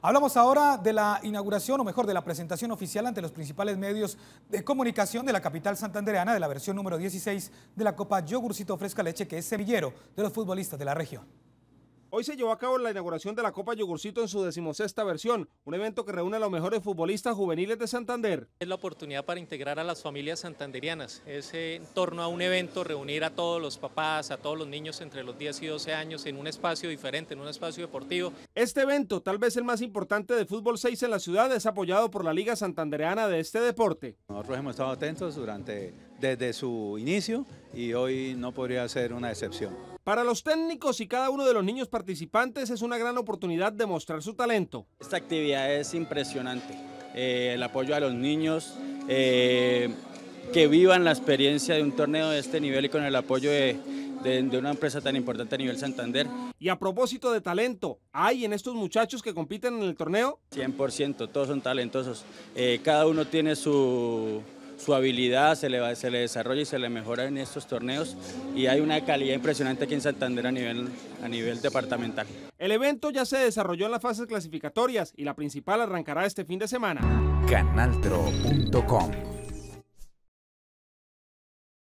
Hablamos ahora de la inauguración, o mejor, de la presentación oficial ante los principales medios de comunicación de la capital santandereana de la versión número 16 de la Copa Yogurcito Fresca Leche, que es semillero de los futbolistas de la región. Hoy se llevó a cabo la inauguración de la Copa Yogurcito en su decimosexta versión, un evento que reúne a los mejores futbolistas juveniles de Santander. Es la oportunidad para integrar a las familias santanderianas. Es eh, en torno a un evento, reunir a todos los papás, a todos los niños entre los 10 y 12 años en un espacio diferente, en un espacio deportivo. Este evento, tal vez el más importante de fútbol 6 en la ciudad, es apoyado por la Liga Santandereana de este deporte. Nosotros hemos estado atentos durante, desde su inicio y hoy no podría ser una excepción. Para los técnicos y cada uno de los niños participantes es una gran oportunidad de mostrar su talento. Esta actividad es impresionante. Eh, el apoyo a los niños, eh, que vivan la experiencia de un torneo de este nivel y con el apoyo de, una empresa tan importante a nivel Santander. Y a propósito de talento, ¿hay en estos muchachos que compiten en el torneo? 100%, todos son talentosos. Eh, cada uno tiene su, su habilidad se le, desarrolla y se le mejora en estos torneos y hay una calidad impresionante aquí en Santander a nivel, a nivel departamental. El evento ya se desarrolló en las fases clasificatorias y la principal arrancará este fin de semana. Canaltro.com